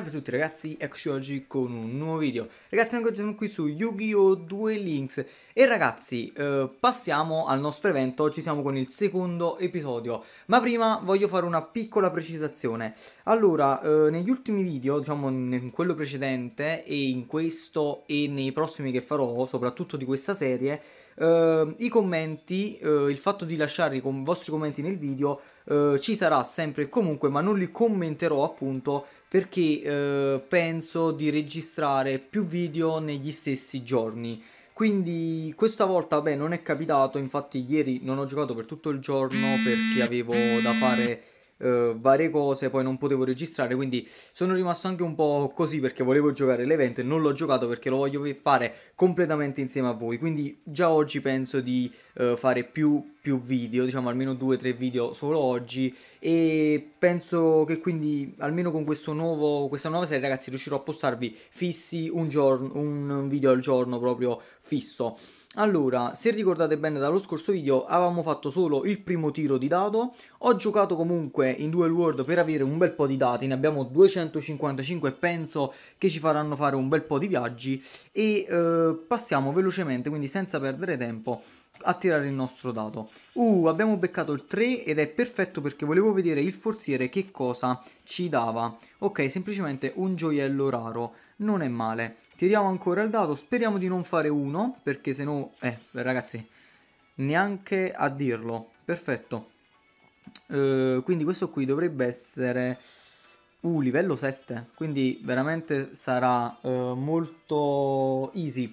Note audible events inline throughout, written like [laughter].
Ciao a tutti ragazzi, eccoci oggi con un nuovo video Ragazzi anche oggi siamo qui su Yu-Gi-Oh! 2 Links E ragazzi, eh, passiamo al nostro evento, oggi siamo con il secondo episodio Ma prima voglio fare una piccola precisazione Allora, eh, negli ultimi video, diciamo in quello precedente e in questo e nei prossimi che farò, soprattutto di questa serie Uh, i commenti, uh, il fatto di lasciare i vostri commenti nel video uh, ci sarà sempre e comunque, ma non li commenterò appunto perché eh, penso di registrare più video negli stessi giorni. Quindi questa volta beh, non è capitato, infatti ieri non ho giocato per tutto il giorno perché avevo da fare eh, varie cose, poi non potevo registrare, quindi sono rimasto anche un po' così perché volevo giocare l'evento e non l'ho giocato perché lo voglio fare completamente insieme a voi. Quindi già oggi penso di eh, fare più, più video, diciamo almeno 2-3 video solo oggi e penso che quindi almeno con nuovo, questa nuova serie ragazzi riuscirò a postarvi fissi un, giorno, un video al giorno proprio fisso. Allora, se ricordate bene dallo scorso video avevamo fatto solo il primo tiro di dado, ho giocato comunque in Duel World per avere un bel po' di dati, ne abbiamo 255 e penso che ci faranno fare un bel po' di viaggi e eh, passiamo velocemente, quindi senza perdere tempo, a tirare il nostro dado. Uh, abbiamo beccato il 3 ed è perfetto perché volevo vedere il forziere che cosa ci dava. Ok, semplicemente un gioiello raro, non è male. Tiriamo ancora il dado, speriamo di non fare uno, perché se no... Eh, ragazzi, neanche a dirlo. Perfetto. Uh, quindi questo qui dovrebbe essere... Uh, livello 7, quindi veramente sarà uh, molto easy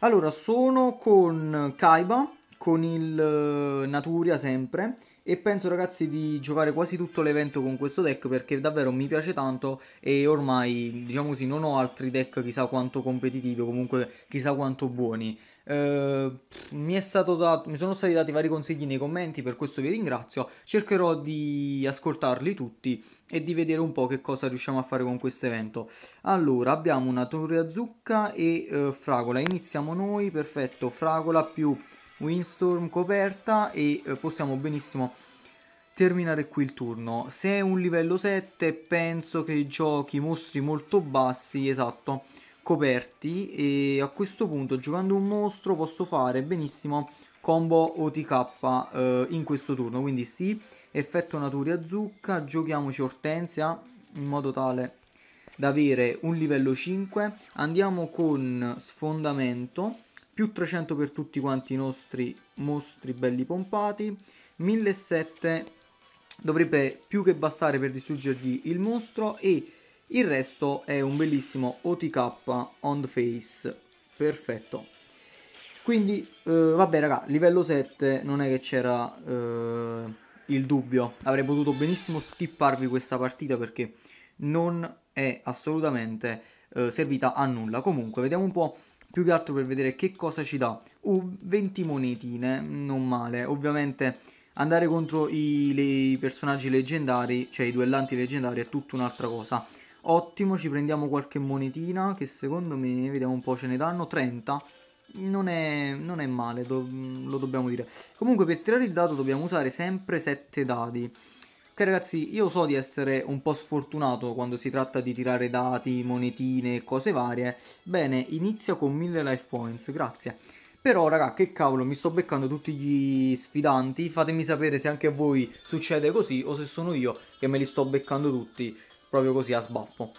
allora, sono con Kaiba, con il eh, Naturia sempre e penso ragazzi di giocare quasi tutto l'evento con questo deck perché davvero mi piace tanto e ormai diciamo così non ho altri deck chissà quanto competitivi o comunque chissà quanto buoni eh, mi, dat- mi sono stati dati vari consigli nei commenti, per questo vi ringrazio. Cercherò di ascoltarli tutti e di vedere un po' che cosa riusciamo a fare con questo evento. Allora, abbiamo una torre a zucca e eh, fragola. Iniziamo noi, perfetto, fragola più windstorm coperta e eh, possiamo benissimo terminare qui il turno. Se è un livello 7 penso che giochi mostri molto bassi, esatto coperti e a questo punto giocando un mostro posso fare benissimo combo OTK eh, in questo turno quindi sì, effetto Naturia Zucca, giochiamoci Ortensia in modo tale da avere un livello 5 andiamo con sfondamento più 300 per tutti quanti i nostri mostri belli pompati 1700 dovrebbe più che bastare per distruggergli il mostro e il resto è un bellissimo OTK on the face, perfetto. Quindi, eh, vabbè raga, livello 7 non è che c'era eh, il dubbio. Avrei potuto benissimo skipparvi questa partita perché non è assolutamente eh, servita a nulla. Comunque, vediamo un po' più che altro per vedere che cosa ci dà. Uh, 20 monetine, non male. Ovviamente andare contro i, i personaggi leggendari, cioè i duellanti leggendari, è tutta un'altra cosa. Ottimo, ci prendiamo qualche monetina che secondo me, vediamo un po', ce ne danno 30. Non è, non è male, do, lo dobbiamo dire. Comunque per tirare il dado dobbiamo usare sempre 7 dadi. Ok ragazzi, io so di essere un po' sfortunato quando si tratta di tirare dati, monetine e cose varie. Bene, inizia con 1000 life points, grazie. Però raga, che cavolo, mi sto beccando tutti gli sfidanti, fatemi sapere se anche a voi succede così o se sono io che me li sto beccando tutti proprio così a sbaffo.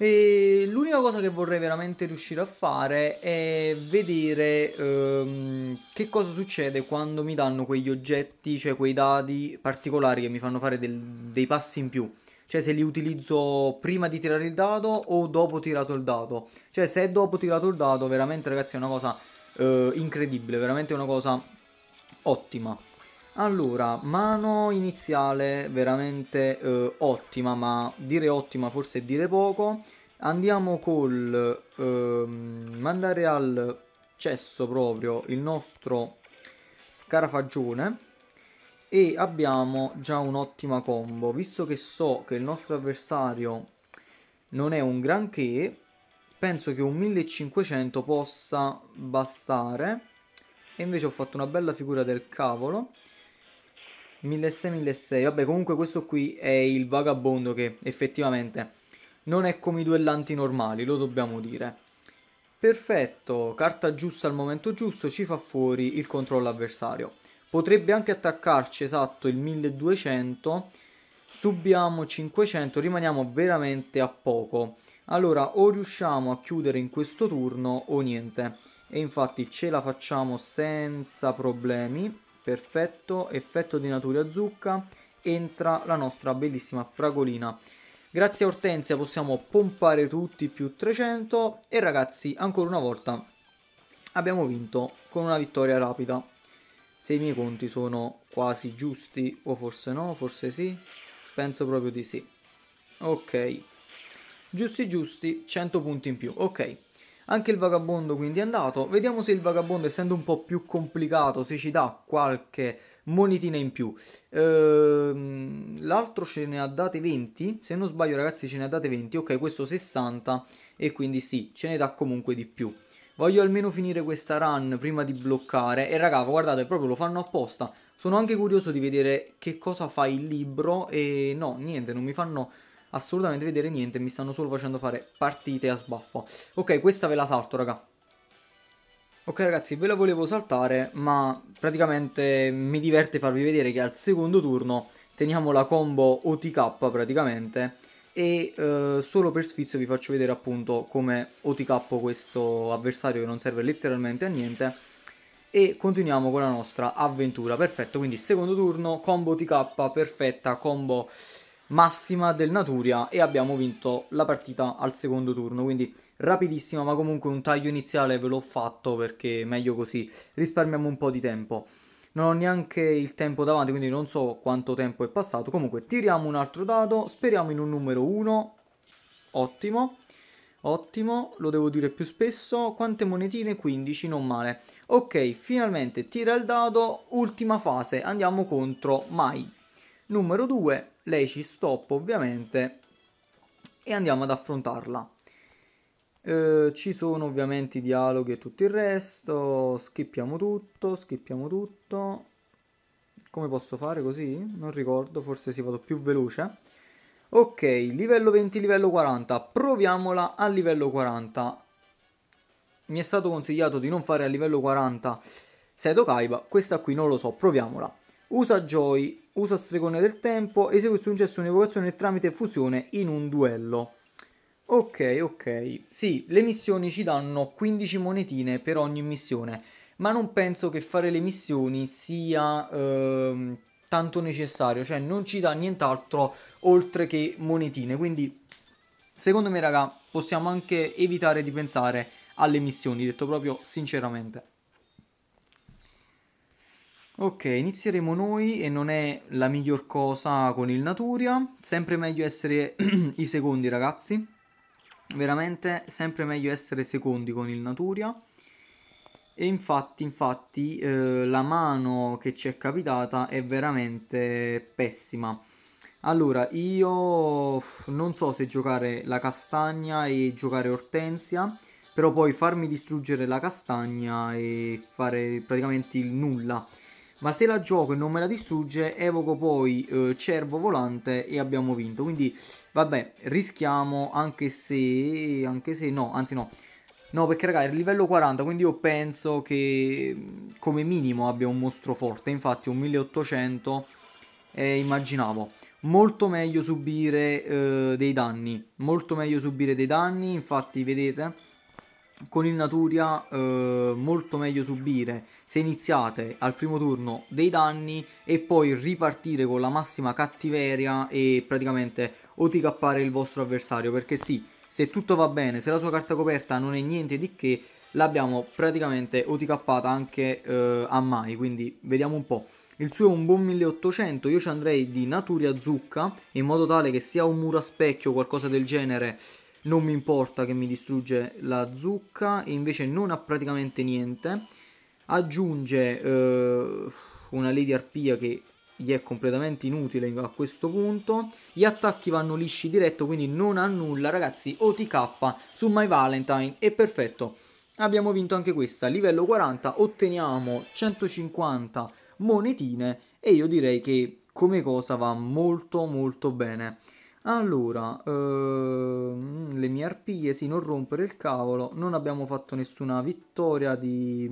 E l'unica cosa che vorrei veramente riuscire a fare è vedere ehm, che cosa succede quando mi danno quegli oggetti, cioè quei dadi particolari che mi fanno fare del, dei passi in più. Cioè se li utilizzo prima di tirare il dado o dopo tirato il dado. Cioè se è dopo tirato il dado veramente ragazzi è una cosa eh, incredibile, veramente una cosa ottima. Allora, mano iniziale veramente eh, ottima, ma dire ottima forse è dire poco. Andiamo col eh, mandare al cesso proprio il nostro scarafagione e abbiamo già un'ottima combo. Visto che so che il nostro avversario non è un granché, penso che un 1500 possa bastare. E invece ho fatto una bella figura del cavolo. 1600, 1600. Vabbè, comunque questo qui è il vagabondo che effettivamente non è come i duellanti normali, lo dobbiamo dire. Perfetto, carta giusta al momento giusto, ci fa fuori il controllo avversario. Potrebbe anche attaccarci, esatto, il 1200. Subiamo 500, rimaniamo veramente a poco. Allora, o riusciamo a chiudere in questo turno o niente. E infatti ce la facciamo senza problemi perfetto, effetto di natura zucca, entra la nostra bellissima fragolina. Grazie a Ortensia possiamo pompare tutti più 300 e ragazzi ancora una volta abbiamo vinto con una vittoria rapida. Se i miei conti sono quasi giusti o forse no, forse sì, penso proprio di sì. Ok, giusti giusti, 100 punti in più, ok. Anche il vagabondo quindi è andato. Vediamo se il vagabondo, essendo un po' più complicato, se ci dà qualche monetina in più. Ehm, l'altro ce ne ha date 20. Se non sbaglio, ragazzi, ce ne ha date 20. Ok, questo 60. E quindi sì, ce ne dà comunque di più. Voglio almeno finire questa run prima di bloccare. E ragazzi, guardate, proprio lo fanno apposta. Sono anche curioso di vedere che cosa fa il libro. E no, niente, non mi fanno assolutamente vedere niente, mi stanno solo facendo fare partite a sbaffo. Ok, questa ve la salto, raga. Ok ragazzi, ve la volevo saltare, ma praticamente mi diverte farvi vedere che al secondo turno teniamo la combo OTK praticamente e eh, solo per sfizio vi faccio vedere appunto come OTK questo avversario che non serve letteralmente a niente e continuiamo con la nostra avventura, perfetto, quindi secondo turno, combo OTK, perfetta, combo massima del Naturia e abbiamo vinto la partita al secondo turno, quindi rapidissima ma comunque un taglio iniziale ve l'ho fatto perché meglio così, risparmiamo un po' di tempo. Non ho neanche il tempo davanti, quindi non so quanto tempo è passato. Comunque tiriamo un altro dado, speriamo in un numero 1. Ottimo. Ottimo, lo devo dire più spesso. Quante monetine? 15, non male. Ok, finalmente tira il dado, ultima fase, andiamo contro Mai. Numero 2, lei ci stoppa ovviamente e andiamo ad affrontarla. Eh, ci sono ovviamente i dialoghi e tutto il resto, skippiamo tutto, skippiamo tutto. Come posso fare così? Non ricordo, forse si vado più veloce. Ok, livello 20, livello 40, proviamola a livello 40. Mi è stato consigliato di non fare a livello 40 Seto Kaiba, questa qui non lo so, proviamola. Usa Joy, usa Stregone del Tempo, esegue su un gesto un'evocazione tramite fusione in un duello. Ok, ok. Sì, le missioni ci danno 15 monetine per ogni missione, ma non penso che fare le missioni sia eh, tanto necessario, cioè non ci dà nient'altro oltre che monetine, quindi secondo me raga possiamo anche evitare di pensare alle missioni, detto proprio sinceramente. Ok, inizieremo noi e non è la miglior cosa con il Naturia. Sempre meglio essere [clears throat] i secondi, ragazzi. Veramente sempre meglio essere secondi con il Naturia. E infatti, infatti, eh, la mano che ci è capitata è veramente pessima. Allora, io non so se giocare la castagna e giocare Ortensia, però poi farmi distruggere la castagna e fare praticamente il nulla ma se la gioco e non me la distrugge evoco poi eh, cervo volante e abbiamo vinto quindi vabbè rischiamo anche se anche se no anzi no No, perché raga, è livello 40, quindi io penso che mm, come minimo abbia un mostro forte. Infatti un 1800 eh, immaginavo. Molto meglio subire eh, dei danni. Molto meglio subire dei danni, infatti vedete con il Naturia eh, molto meglio subire se iniziate al primo turno dei danni e poi ripartire con la massima cattiveria e praticamente oticappare il vostro avversario perché sì, se tutto va bene, se la sua carta coperta non è niente di che l'abbiamo praticamente oticappata anche eh, a mai quindi vediamo un po' il suo è un buon 1800 io ci andrei di Naturia Zucca in modo tale che sia un muro a specchio o qualcosa del genere non mi importa che mi distrugge la zucca, e invece non ha praticamente niente. Aggiunge eh, una Lady Arpia che gli è completamente inutile a questo punto. Gli attacchi vanno lisci diretto, quindi non ha nulla, ragazzi. OTK su My Valentine e perfetto. Abbiamo vinto anche questa, livello 40, otteniamo 150 monetine e io direi che come cosa va molto molto bene. Allora, ehm, le mie arpiglie, sì, non rompere il cavolo, non abbiamo fatto nessuna vittoria di,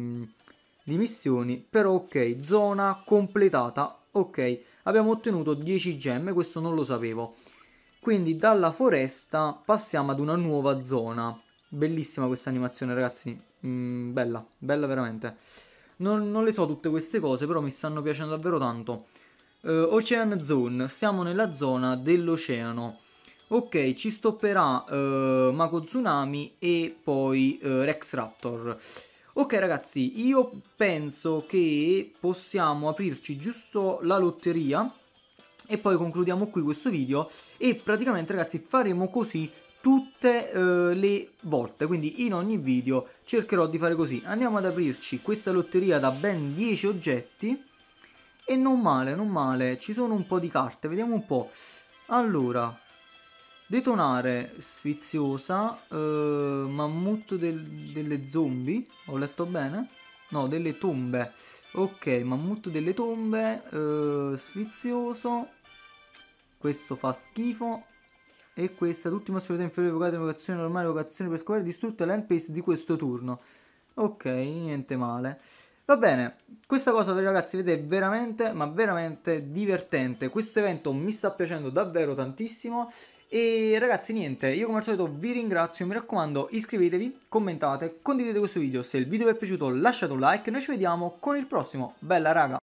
di missioni, però ok, zona completata, ok, abbiamo ottenuto 10 gemme, questo non lo sapevo. Quindi dalla foresta passiamo ad una nuova zona. Bellissima questa animazione, ragazzi. Mm, bella, bella veramente. Non, non, le so tutte queste cose, però mi stanno piacendo davvero tanto. Uh, Ocean Zone, siamo nella zona dell'oceano. Ok, ci stopperà uh, Mago Tsunami e poi uh, Rex Raptor. Ok ragazzi, io penso che possiamo aprirci giusto la lotteria e poi concludiamo qui questo video e praticamente ragazzi faremo così tutte eh, le volte quindi in ogni video cercherò di fare così andiamo ad aprirci questa lotteria da ben 10 oggetti e non male, non male. Ci sono un po' di carte, vediamo un po'. Allora, detonare sfiziosa, eh, mammut del, delle zombie, ho letto bene? No, delle tombe. Ok, mammut delle tombe, eh, sfizioso. Questo fa schifo. E questa, l'ultima solita inferiore evocata, evocazione normale, vocazione per scoprire, distrutte l'endpace di questo turno. Ok, niente male. Va bene, questa cosa ragazzi vedete è veramente, ma veramente divertente. Questo evento mi sta piacendo davvero tantissimo e ragazzi niente, io come al solito vi ringrazio, mi raccomando iscrivetevi, commentate, condividete questo video, se il video vi è piaciuto lasciate un like, noi ci vediamo con il prossimo, bella raga!